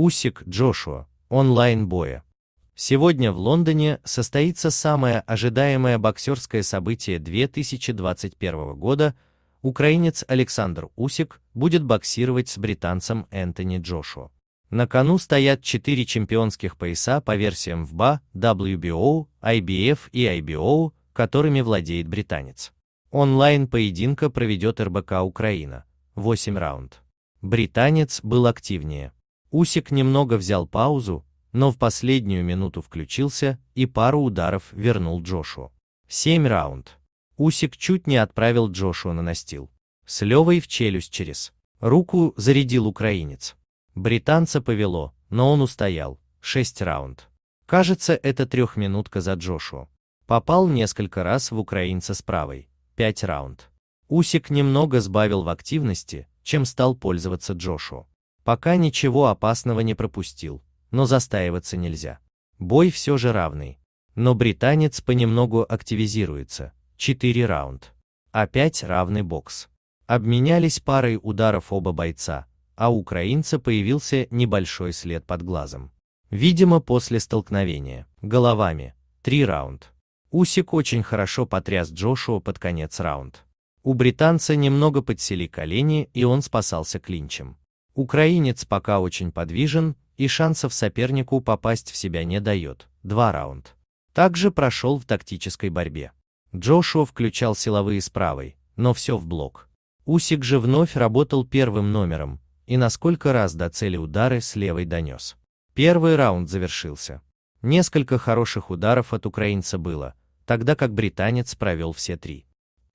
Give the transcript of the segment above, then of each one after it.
Усик Джошуа. Онлайн-боя. Сегодня в Лондоне состоится самое ожидаемое боксерское событие 2021 года. Украинец Александр Усик будет боксировать с британцем Энтони Джошуа. На кону стоят четыре чемпионских пояса по версиям ВБА, WBO, IBF и IBO, которыми владеет британец. Онлайн поединка проведет РБК Украина. 8 раунд. Британец был активнее. Усик немного взял паузу, но в последнюю минуту включился и пару ударов вернул Джошу. 7 раунд. Усик чуть не отправил Джошу на настил. С Левой в челюсть через. Руку зарядил украинец. Британца повело, но он устоял. 6 раунд. Кажется, это трехминутка за Джошу. Попал несколько раз в украинца с правой. 5 раунд. Усик немного сбавил в активности, чем стал пользоваться Джошу. Пока ничего опасного не пропустил, но застаиваться нельзя. Бой все же равный. Но британец понемногу активизируется. 4 раунд. Опять равный бокс. Обменялись парой ударов оба бойца, а у украинца появился небольшой след под глазом. Видимо, после столкновения. Головами. 3 раунд. Усик очень хорошо потряс Джошуа под конец раунд. У британца немного подсели колени, и он спасался клинчем. Украинец пока очень подвижен и шансов сопернику попасть в себя не дает. Два раунд. Также прошел в тактической борьбе. Джошуа включал силовые с правой, но все в блок. Усик же вновь работал первым номером и на сколько раз до цели удары с левой донес. Первый раунд завершился. Несколько хороших ударов от украинца было, тогда как британец провел все три.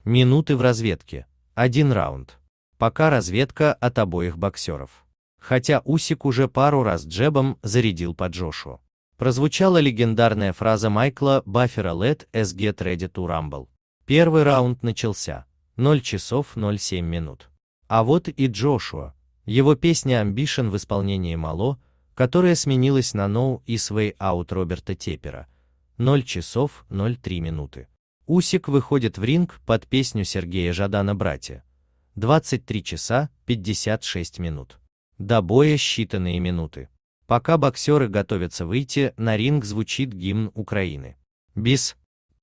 Минуты в разведке. Один раунд. Пока разведка от обоих боксеров. Хотя Усик уже пару раз джебом зарядил по Джошу. Прозвучала легендарная фраза Майкла Баффера «Let us get ready to rumble». Первый раунд начался. 0 часов 07 минут. А вот и Джошуа. Его песня Ambition в исполнении Мало, которая сменилась на No и Sway Out Роберта Тепера. 0 часов 03 минуты. Усик выходит в ринг под песню Сергея Жадана «Братья». 23 часа 56 минут. До боя считанные минуты. Пока боксеры готовятся выйти, на ринг звучит гимн Украины. Бис.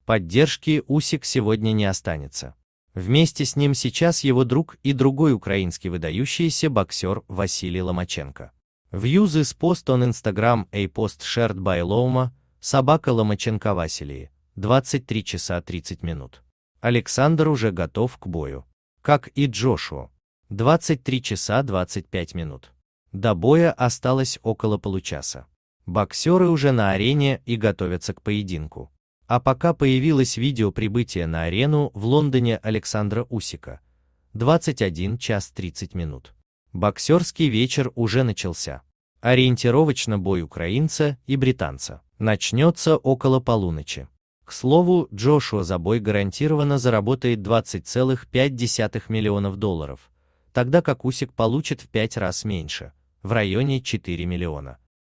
Поддержки Усик сегодня не останется. Вместе с ним сейчас его друг и другой украинский выдающийся боксер Василий Ломаченко. Views is post on Instagram a post shared by Loma, собака Ломаченко Василии, 23 часа 30 минут. Александр уже готов к бою как и Джошуа. 23 часа 25 минут. До боя осталось около получаса. Боксеры уже на арене и готовятся к поединку. А пока появилось видео прибытия на арену в Лондоне Александра Усика. 21 час 30 минут. Боксерский вечер уже начался. Ориентировочно бой украинца и британца. Начнется около полуночи. К слову, Джошуа за бой гарантированно заработает 20,5 миллионов долларов, тогда как Усик получит в 5 раз меньше, в районе 4 миллиона.